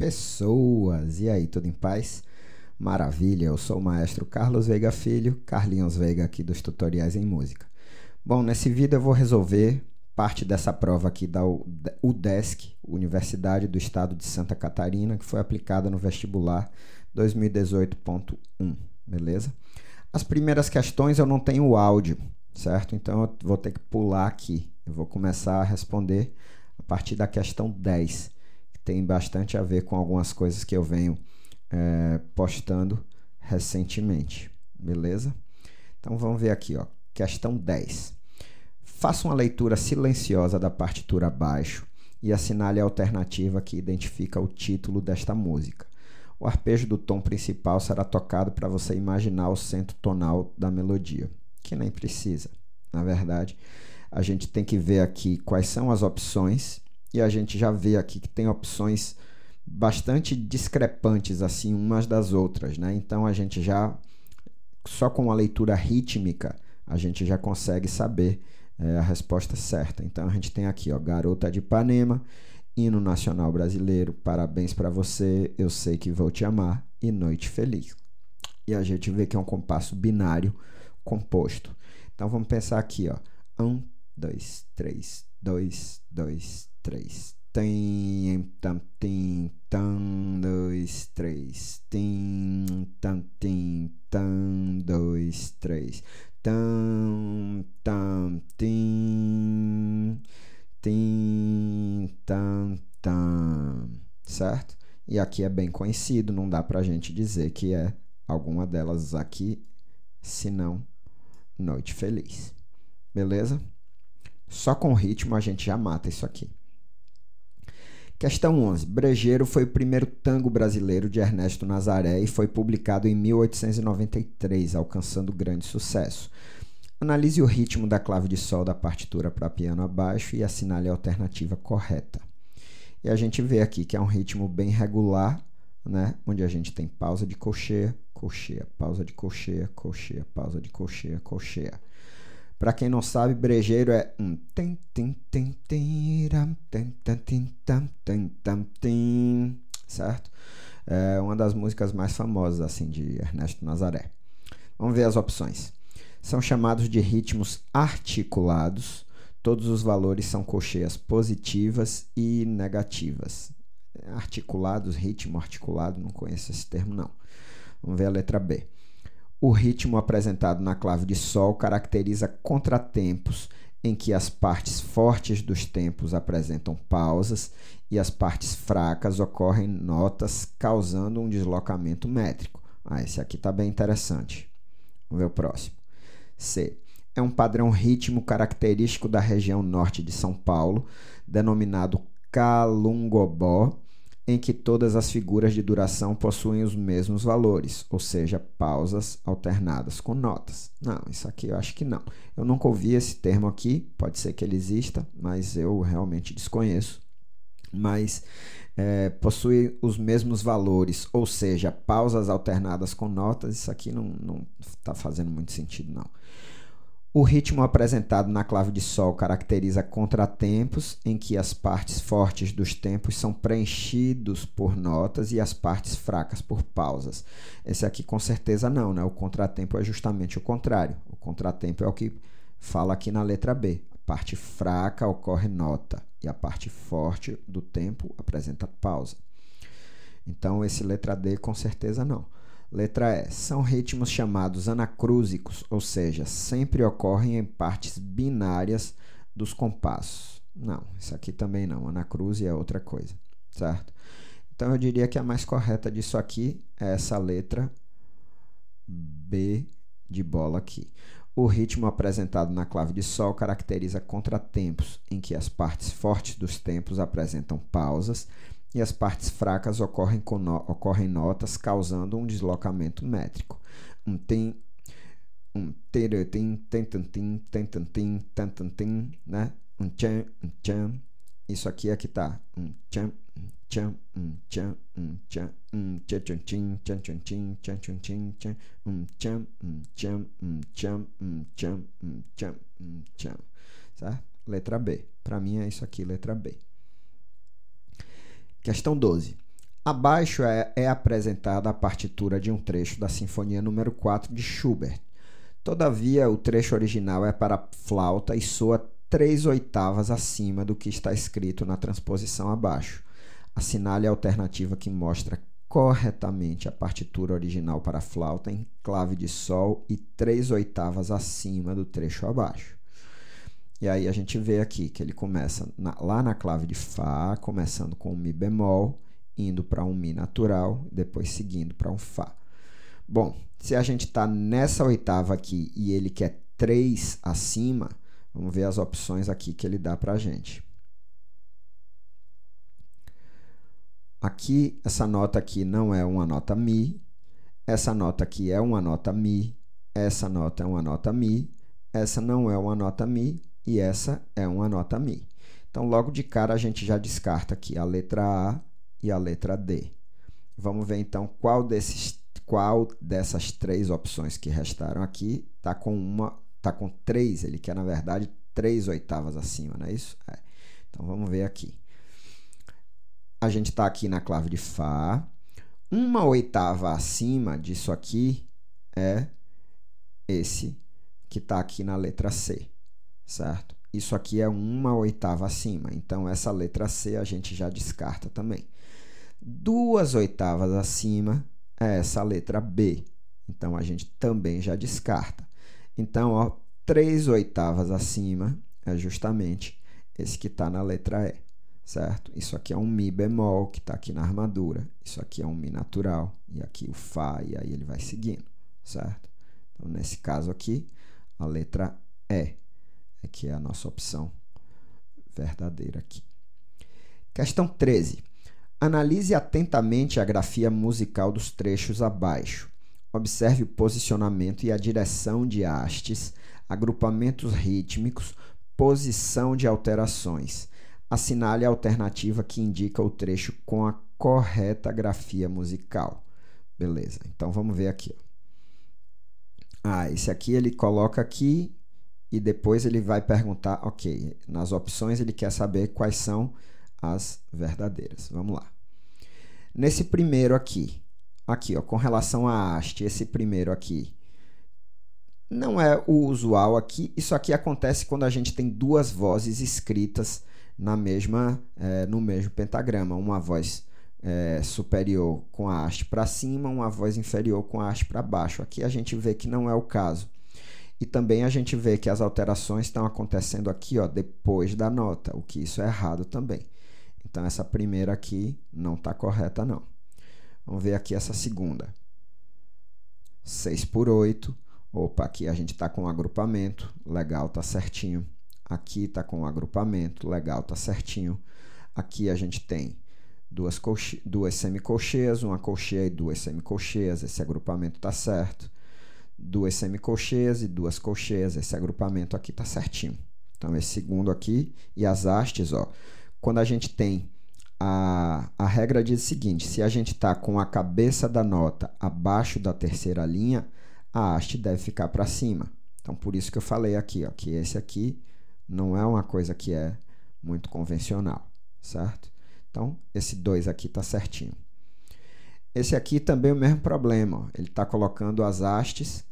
pessoas. E aí, tudo em paz? Maravilha, eu sou o maestro Carlos Veiga Filho, Carlinhos Veiga aqui dos Tutoriais em Música. Bom, nesse vídeo eu vou resolver parte dessa prova aqui da UDESC, Universidade do Estado de Santa Catarina, que foi aplicada no vestibular 2018.1, beleza? As primeiras questões eu não tenho áudio, certo? Então eu vou ter que pular aqui. Eu vou começar a responder a partir da questão 10 tem bastante a ver com algumas coisas que eu venho é, postando recentemente, beleza? Então vamos ver aqui, ó. questão 10. Faça uma leitura silenciosa da partitura abaixo e assinale a alternativa que identifica o título desta música. O arpejo do tom principal será tocado para você imaginar o centro tonal da melodia, que nem precisa. Na verdade, a gente tem que ver aqui quais são as opções e a gente já vê aqui que tem opções bastante discrepantes assim umas das outras, né? Então a gente já só com a leitura rítmica a gente já consegue saber é, a resposta certa. Então a gente tem aqui, ó, Garota de Ipanema, Hino Nacional Brasileiro, Parabéns para você, Eu sei que vou te amar e Noite Feliz. E a gente vê que é um compasso binário composto. Então vamos pensar aqui, ó, um, dois, três, dois, dois três. Tem, tam, tem, tam, dois, três. Tem, tam, tem, tam, dois, três. Tam, tam, tem. Tem, tam, tam. Certo? E aqui é bem conhecido, não dá pra gente dizer que é alguma delas aqui, senão Noite Feliz. Beleza? Só com ritmo a gente já mata isso aqui. Questão 11. Brejeiro foi o primeiro tango brasileiro de Ernesto Nazaré e foi publicado em 1893, alcançando grande sucesso. Analise o ritmo da clave de sol da partitura para piano abaixo e assinale a alternativa correta. E a gente vê aqui que é um ritmo bem regular, né? onde a gente tem pausa de colcheia, colcheia, pausa de colcheia, colcheia, pausa de colcheia, colcheia. Para quem não sabe, brejeiro é um certo? É uma das músicas mais famosas assim de Ernesto Nazaré. Vamos ver as opções. São chamados de ritmos articulados. Todos os valores são colcheias positivas e negativas. Articulados, ritmo articulado, não conheço esse termo não. Vamos ver a letra B. O ritmo apresentado na clave de Sol caracteriza contratempos em que as partes fortes dos tempos apresentam pausas e as partes fracas ocorrem notas, causando um deslocamento métrico. Ah, esse aqui está bem interessante. Vamos ver o próximo. C. É um padrão ritmo característico da região norte de São Paulo, denominado Calungobó em que todas as figuras de duração possuem os mesmos valores, ou seja, pausas alternadas com notas. Não, isso aqui eu acho que não. Eu nunca ouvi esse termo aqui, pode ser que ele exista, mas eu realmente desconheço. Mas é, possui os mesmos valores, ou seja, pausas alternadas com notas, isso aqui não está fazendo muito sentido, não. O ritmo apresentado na clave de Sol caracteriza contratempos em que as partes fortes dos tempos são preenchidos por notas e as partes fracas por pausas. Esse aqui com certeza não, né? O contratempo é justamente o contrário. O contratempo é o que fala aqui na letra B. A parte fraca ocorre nota e a parte forte do tempo apresenta pausa. Então esse letra D com certeza não. Letra E. São ritmos chamados anacrúsicos, ou seja, sempre ocorrem em partes binárias dos compassos. Não, isso aqui também não. Anacruse é outra coisa, certo? Então eu diria que a mais correta disso aqui é essa letra B de bola aqui. O ritmo apresentado na clave de Sol caracteriza contratempos, em que as partes fortes dos tempos apresentam pausas e as partes fracas ocorrem, com no, ocorrem notas, causando um deslocamento métrico. Um tem um teretim, tentantim, tentantim, tentantim, né? Um tchan, um tchan. Isso aqui é que tá. Um tchan, um tchan, um tchan, um tchan, um tchan, tchan, tchan, tchan, tchan, tchan, tchan, tchan, tchan, um tchan, um tchan, um tchan, um tchan, um tchan, um tchan. Certo? Letra B. Para mim é isso aqui, letra B. Questão 12. Abaixo é, é apresentada a partitura de um trecho da Sinfonia número 4 de Schubert. Todavia, o trecho original é para flauta e soa três oitavas acima do que está escrito na transposição abaixo. Assinale a alternativa que mostra corretamente a partitura original para flauta em clave de sol e três oitavas acima do trecho abaixo. E aí a gente vê aqui que ele começa na, lá na clave de Fá, começando com um Mi bemol, indo para um Mi natural, depois seguindo para um Fá. Bom, se a gente está nessa oitava aqui e ele quer 3 acima, vamos ver as opções aqui que ele dá para a gente. Aqui, essa nota aqui não é uma nota Mi, essa nota aqui é uma nota Mi, essa nota é uma nota Mi, essa não é uma nota Mi, e essa é uma nota Mi. Então, logo de cara, a gente já descarta aqui a letra A e a letra D. Vamos ver então qual, desses, qual dessas três opções que restaram aqui está com uma, tá com três. Ele quer, na verdade, três oitavas acima, não é isso? É. Então vamos ver aqui. A gente está aqui na clave de Fá. Uma oitava acima disso aqui é esse que está aqui na letra C certo? Isso aqui é uma oitava acima, então essa letra C a gente já descarta também. Duas oitavas acima é essa letra B, então a gente também já descarta. Então, ó, três oitavas acima é justamente esse que está na letra E, certo? Isso aqui é um Mi bemol que está aqui na armadura, isso aqui é um Mi natural, e aqui o Fá, e aí ele vai seguindo, certo? Então, nesse caso aqui, a letra E é que é a nossa opção verdadeira aqui. Questão 13. Analise atentamente a grafia musical dos trechos abaixo. Observe o posicionamento e a direção de hastes, agrupamentos rítmicos, posição de alterações. Assinale a alternativa que indica o trecho com a correta grafia musical. Beleza, então vamos ver aqui. Ah, esse aqui ele coloca aqui e depois ele vai perguntar, ok, nas opções ele quer saber quais são as verdadeiras. Vamos lá. Nesse primeiro aqui, aqui, ó, com relação à haste, esse primeiro aqui não é o usual aqui. Isso aqui acontece quando a gente tem duas vozes escritas na mesma, é, no mesmo pentagrama, uma voz é, superior com a haste para cima, uma voz inferior com a haste para baixo. Aqui a gente vê que não é o caso. E também a gente vê que as alterações estão acontecendo aqui, ó, depois da nota, o que isso é errado também. Então essa primeira aqui não está correta não. Vamos ver aqui essa segunda. 6 por 8. Opa, aqui a gente está com agrupamento, legal, está certinho. Aqui está com agrupamento, legal, está certinho. Aqui a gente tem duas, duas semicolcheias, uma colcheia e duas semicolcheias, esse agrupamento está certo duas semicolcheias e duas colcheias. Esse agrupamento aqui tá certinho. Então, esse segundo aqui e as hastes, ó. Quando a gente tem a, a regra diz o seguinte: se a gente está com a cabeça da nota abaixo da terceira linha, a haste deve ficar para cima. Então, por isso que eu falei aqui, ó, que esse aqui não é uma coisa que é muito convencional, certo? Então, esse 2 aqui está certinho. Esse aqui também é o mesmo problema. Ó. Ele está colocando as hastes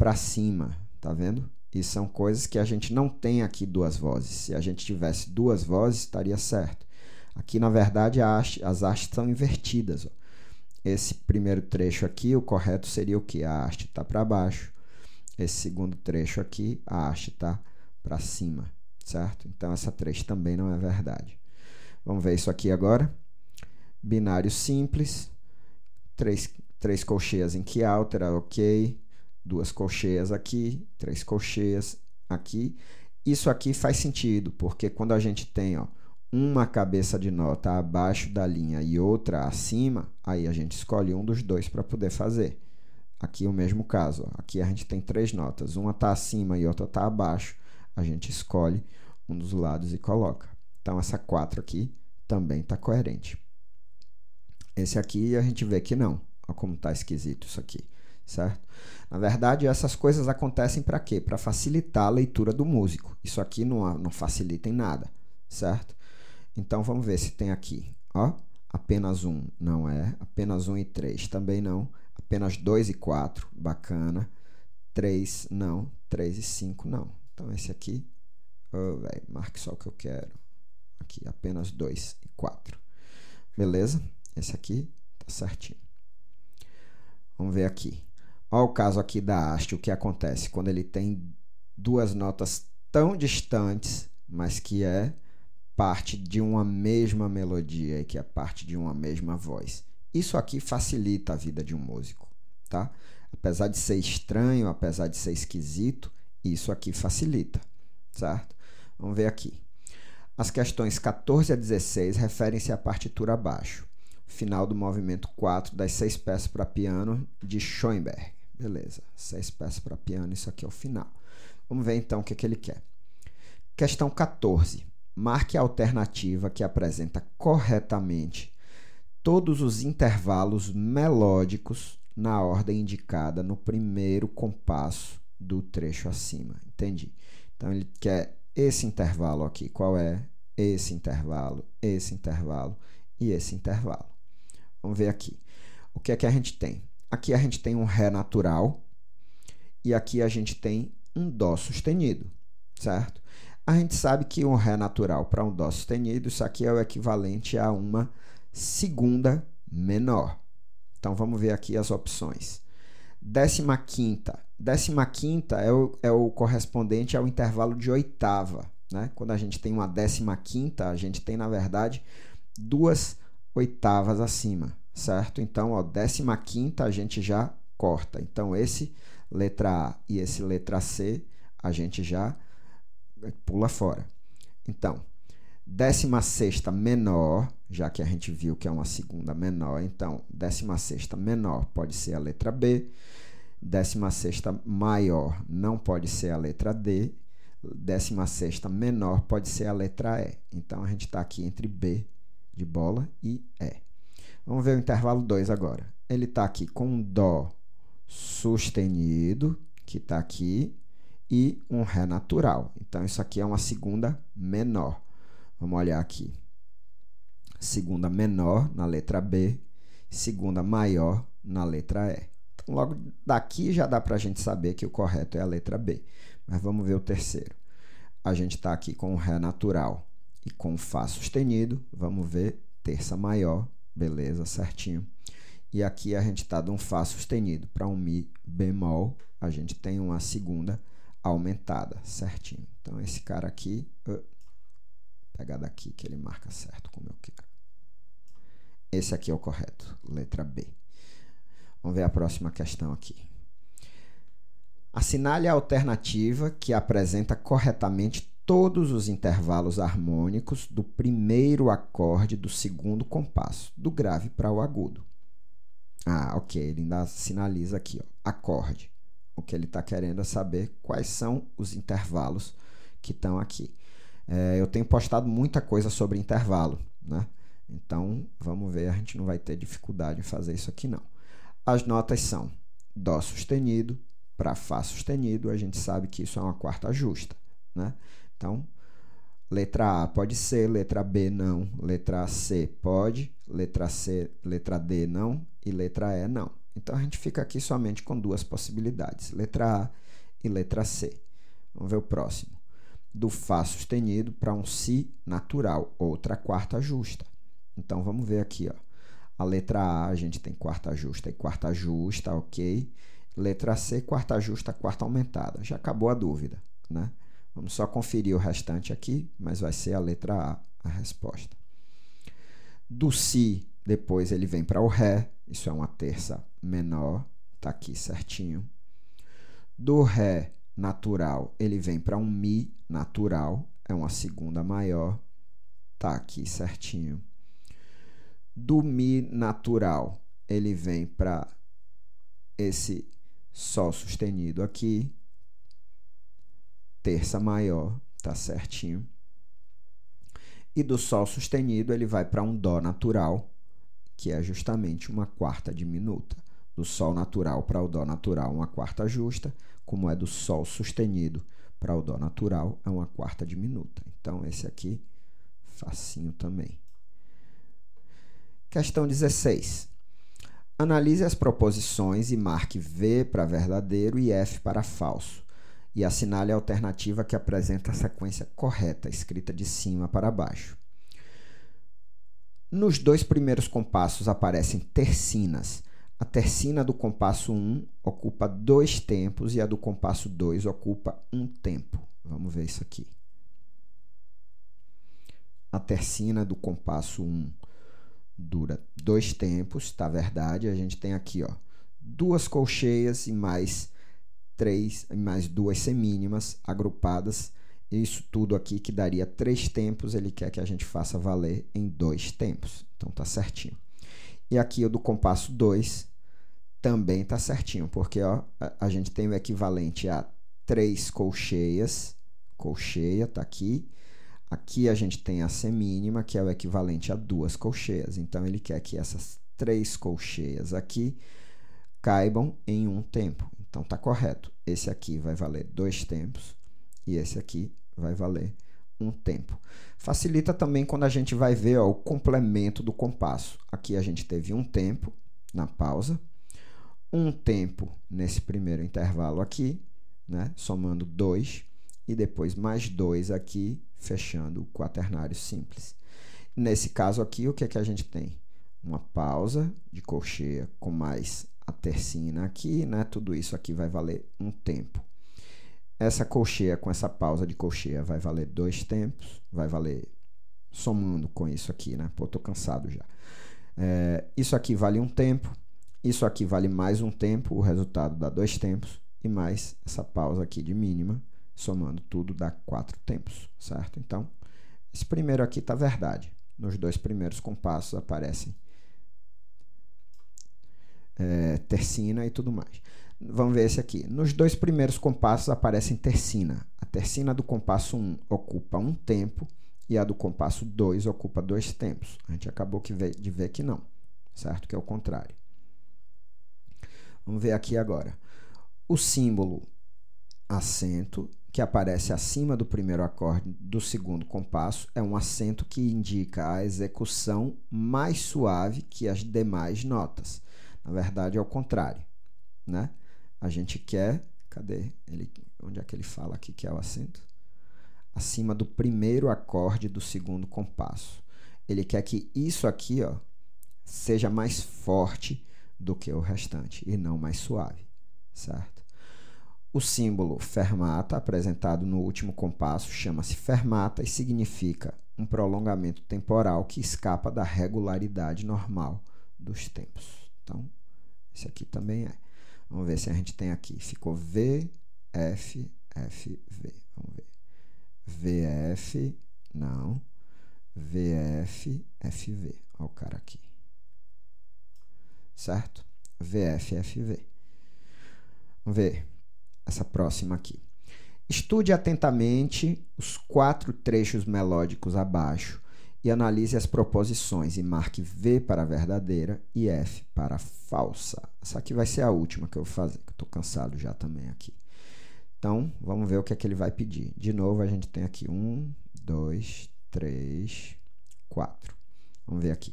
para cima, tá vendo? E são coisas que a gente não tem aqui duas vozes. Se a gente tivesse duas vozes, estaria certo. Aqui, na verdade, haste, as hastes são invertidas. Ó. Esse primeiro trecho aqui, o correto seria o que? A haste está para baixo. Esse segundo trecho aqui, a haste está para cima, certo? Então, essa trecho também não é verdade. Vamos ver isso aqui agora. Binário simples, três, três colcheias em que altera, ok duas colcheias aqui, três colcheias aqui. Isso aqui faz sentido, porque quando a gente tem ó, uma cabeça de nota abaixo da linha e outra acima, aí a gente escolhe um dos dois para poder fazer. Aqui é o mesmo caso, ó. aqui a gente tem três notas, uma está acima e outra está abaixo. A gente escolhe um dos lados e coloca. Então essa 4 aqui também está coerente. Esse aqui a gente vê que não. Olha como está esquisito isso aqui certo? Na verdade, essas coisas acontecem para quê? Para facilitar a leitura do músico. Isso aqui não, não facilita em nada, certo? Então vamos ver se tem aqui, ó, apenas um, não é, apenas um e três, também não, apenas dois e quatro, bacana, três, não, três e cinco, não. Então esse aqui, oh, velho, marque só o que eu quero. Aqui, apenas dois e quatro. Beleza? Esse aqui tá certinho. Vamos ver aqui. Olha o caso aqui da haste, o que acontece quando ele tem duas notas tão distantes, mas que é parte de uma mesma melodia e que é parte de uma mesma voz. Isso aqui facilita a vida de um músico, tá? Apesar de ser estranho, apesar de ser esquisito, isso aqui facilita, certo? Vamos ver aqui. As questões 14 a 16 referem-se à partitura abaixo, final do movimento 4 das seis peças para piano de Schoenberg. Beleza, seis peças para piano, isso aqui é o final. Vamos ver então o que, é que ele quer. Questão 14. Marque a alternativa que apresenta corretamente todos os intervalos melódicos na ordem indicada no primeiro compasso do trecho acima. Entendi. Então ele quer esse intervalo aqui. Qual é? Esse intervalo, esse intervalo e esse intervalo. Vamos ver aqui. O que é que a gente tem? Aqui a gente tem um Ré natural e aqui a gente tem um Dó sustenido, certo? A gente sabe que um Ré natural para um Dó sustenido, isso aqui é o equivalente a uma segunda menor. Então vamos ver aqui as opções. Décima quinta. Décima quinta é o, é o correspondente ao intervalo de oitava. Né? Quando a gente tem uma décima quinta, a gente tem, na verdade, duas oitavas acima certo? Então, ó, quinta a gente já corta. Então, esse letra A e esse letra C a gente já é, pula fora. Então, décima sexta menor, já que a gente viu que é uma segunda menor, então décima sexta menor pode ser a letra B, décima sexta maior não pode ser a letra D, décima sexta menor pode ser a letra E. Então a gente está aqui entre B de bola e E. Vamos ver o intervalo 2 agora. Ele está aqui com Dó sustenido, que está aqui, e um Ré natural. Então, isso aqui é uma segunda menor. Vamos olhar aqui. Segunda menor na letra B, segunda maior na letra E. Então, logo daqui já dá para a gente saber que o correto é a letra B. Mas vamos ver o terceiro. A gente está aqui com Ré natural e com Fá sustenido. Vamos ver terça maior Beleza, certinho. E aqui a gente está de um Fá sustenido para um Mi bemol. A gente tem uma segunda aumentada, certinho. Então esse cara aqui, Vou pegar daqui que ele marca certo como eu quero. Esse aqui é o correto, letra B. Vamos ver a próxima questão aqui. Assinale a alternativa que apresenta corretamente todos os intervalos harmônicos do primeiro acorde do segundo compasso, do grave para o agudo. Ah, ok, ele ainda sinaliza aqui, ó, acorde. O que ele está querendo é saber quais são os intervalos que estão aqui. É, eu tenho postado muita coisa sobre intervalo, né? Então, vamos ver, a gente não vai ter dificuldade em fazer isso aqui não. As notas são Dó sustenido para Fá sustenido, a gente sabe que isso é uma quarta justa, né? Então, letra A pode ser, letra B não, letra C pode, letra C, letra D não e letra E não. Então a gente fica aqui somente com duas possibilidades, letra A e letra C. Vamos ver o próximo. Do Fá sustenido para um Si natural, outra quarta justa. Então vamos ver aqui. Ó. A letra A a gente tem quarta justa e quarta justa, ok? Letra C, quarta justa, quarta aumentada. Já acabou a dúvida, né? Vamos só conferir o restante aqui, mas vai ser a letra A a resposta. Do Si, depois ele vem para o Ré, isso é uma terça menor, está aqui certinho. Do Ré natural, ele vem para um Mi natural, é uma segunda maior, está aqui certinho. Do Mi natural, ele vem para esse Sol sustenido aqui, terça maior, tá certinho? E do Sol sustenido ele vai para um Dó natural, que é justamente uma quarta diminuta. Do Sol natural para o Dó natural, uma quarta justa, como é do Sol sustenido para o Dó natural, é uma quarta diminuta. Então esse aqui, facinho também. Questão 16. Analise as proposições e marque V para verdadeiro e F para falso e assinale a alternativa que apresenta a sequência correta, escrita de cima para baixo. Nos dois primeiros compassos aparecem tercinas. A tercina do compasso 1 ocupa dois tempos e a do compasso 2 ocupa um tempo. Vamos ver isso aqui. A tercina do compasso 1 dura dois tempos, tá verdade? A gente tem aqui, ó, duas colcheias e mais três mais duas semínimas agrupadas. Isso tudo aqui que daria três tempos, ele quer que a gente faça valer em dois tempos. Então tá certinho. E aqui o do compasso 2 também tá certinho, porque ó, a, gente tem o equivalente a três colcheias, colcheia tá aqui. Aqui a gente tem a semínima, que é o equivalente a duas colcheias. Então ele quer que essas três colcheias aqui caibam em um tempo. Então tá correto. Esse aqui vai valer dois tempos e esse aqui vai valer um tempo. Facilita também quando a gente vai ver ó, o complemento do compasso. Aqui a gente teve um tempo na pausa, um tempo nesse primeiro intervalo aqui, né, somando dois, e depois mais dois aqui, fechando o quaternário simples. Nesse caso aqui, o que, é que a gente tem? Uma pausa de colcheia com mais a tercina aqui, né? Tudo isso aqui vai valer um tempo. Essa colcheia com essa pausa de colcheia vai valer dois tempos, vai valer somando com isso aqui, né? Pô, tô cansado já. É, isso aqui vale um tempo, isso aqui vale mais um tempo, o resultado dá dois tempos, e mais essa pausa aqui de mínima, somando tudo dá quatro tempos, certo? Então, esse primeiro aqui tá verdade. Nos dois primeiros compassos aparecem é, tercina e tudo mais. Vamos ver esse aqui. Nos dois primeiros compassos aparecem tercina. A tercina do compasso 1 ocupa um tempo e a do compasso 2 ocupa dois tempos. A gente acabou de ver que não, certo? Que é o contrário. Vamos ver aqui agora. O símbolo acento, que aparece acima do primeiro acorde do segundo compasso, é um acento que indica a execução mais suave que as demais notas. Na verdade, é o contrário, né? A gente quer, cadê ele? Onde é que ele fala aqui que é o acento? Acima do primeiro acorde do segundo compasso. Ele quer que isso aqui, ó, seja mais forte do que o restante e não mais suave, certo? O símbolo fermata, apresentado no último compasso, chama-se fermata e significa um prolongamento temporal que escapa da regularidade normal dos tempos. Então, esse aqui também é. Vamos ver se a gente tem aqui. Ficou V, F, F, V. Vamos ver. VF, não. F FV. Olha o cara aqui. Certo? F V Vamos ver essa próxima aqui. Estude atentamente os quatro trechos melódicos abaixo e analise as proposições e marque V para verdadeira e F para falsa. Essa aqui vai ser a última que eu vou fazer, que eu estou cansado já também aqui. Então, vamos ver o que é que ele vai pedir. De novo, a gente tem aqui 1, 2, 3, 4. Vamos ver aqui.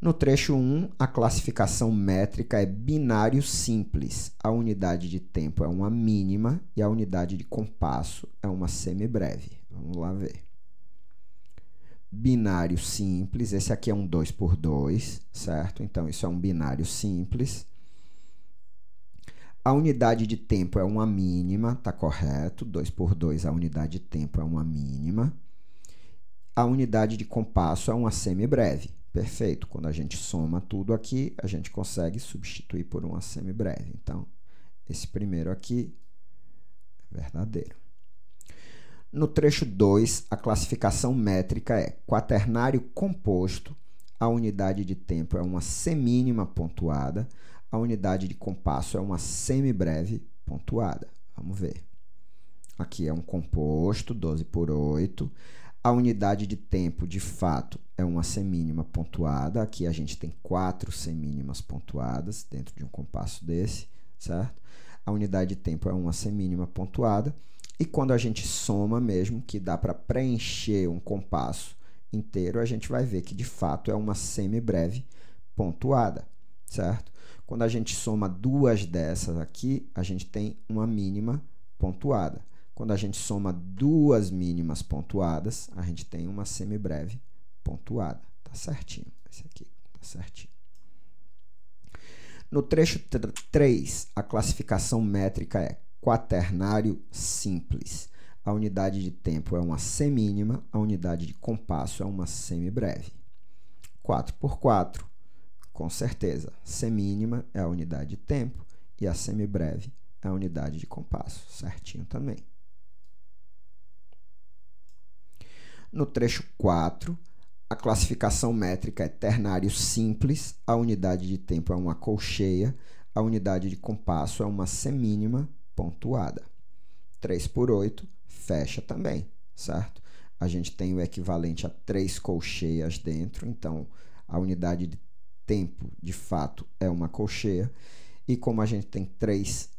No trecho 1, a classificação métrica é binário simples. A unidade de tempo é uma mínima e a unidade de compasso é uma semibreve. Vamos lá ver binário simples. Esse aqui é um 2 por 2, certo? Então, isso é um binário simples. A unidade de tempo é uma mínima, tá correto? 2 por 2, a unidade de tempo é uma mínima. A unidade de compasso é uma semibreve, perfeito. Quando a gente soma tudo aqui, a gente consegue substituir por uma semibreve. Então, esse primeiro aqui é verdadeiro. No trecho 2, a classificação métrica é quaternário composto, a unidade de tempo é uma semínima pontuada, a unidade de compasso é uma semibreve pontuada. Vamos ver. Aqui é um composto, 12 por 8. A unidade de tempo, de fato, é uma semínima pontuada. Aqui a gente tem quatro semínimas pontuadas dentro de um compasso desse, certo? A unidade de tempo é uma semínima pontuada. E quando a gente soma mesmo, que dá para preencher um compasso inteiro, a gente vai ver que de fato é uma semi-breve pontuada, certo? Quando a gente soma duas dessas aqui, a gente tem uma mínima pontuada. Quando a gente soma duas mínimas pontuadas, a gente tem uma semi-breve pontuada. Tá certinho. Esse aqui tá certinho. No trecho 3, a classificação métrica é quaternário simples. A unidade de tempo é uma semínima, a unidade de compasso é uma semibreve. 4 por 4, com certeza, semínima é a unidade de tempo e a semibreve é a unidade de compasso, certinho também. No trecho 4, a classificação métrica é ternário simples, a unidade de tempo é uma colcheia, a unidade de compasso é uma semínima pontuada. 3 por 8 fecha também, certo? A gente tem o equivalente a três colcheias dentro, então a unidade de tempo de fato é uma colcheia. E como a gente tem três,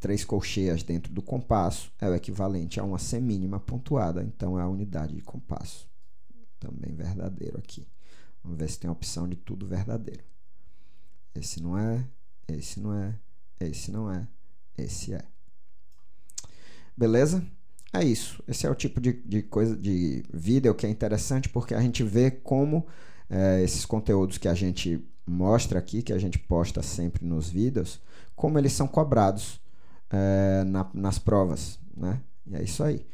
três colcheias dentro do compasso, é o equivalente a uma semínima pontuada, então é a unidade de compasso. Também então, verdadeiro aqui. Vamos ver se tem a opção de tudo verdadeiro. Esse não é, esse não é, esse não é, esse é. Beleza? É isso. Esse é o tipo de, de coisa de vídeo é que é interessante porque a gente vê como é, esses conteúdos que a gente mostra aqui, que a gente posta sempre nos vídeos, como eles são cobrados é, na, nas provas. Né? E é isso aí.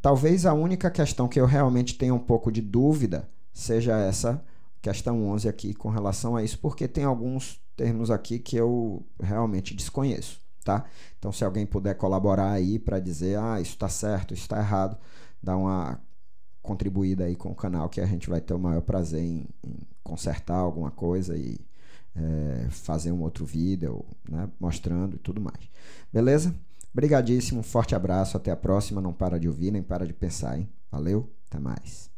Talvez a única questão que eu realmente tenha um pouco de dúvida seja essa questão 11 aqui com relação a isso, porque tem alguns termos aqui que eu realmente desconheço tá? Então, se alguém puder colaborar aí para dizer, ah, isso está certo, isso está errado, dá uma contribuída aí com o canal que a gente vai ter o maior prazer em, em consertar alguma coisa e é, fazer um outro vídeo, né, mostrando e tudo mais. Beleza? Obrigadíssimo, forte abraço, até a próxima. Não para de ouvir, nem para de pensar, hein? Valeu, até mais.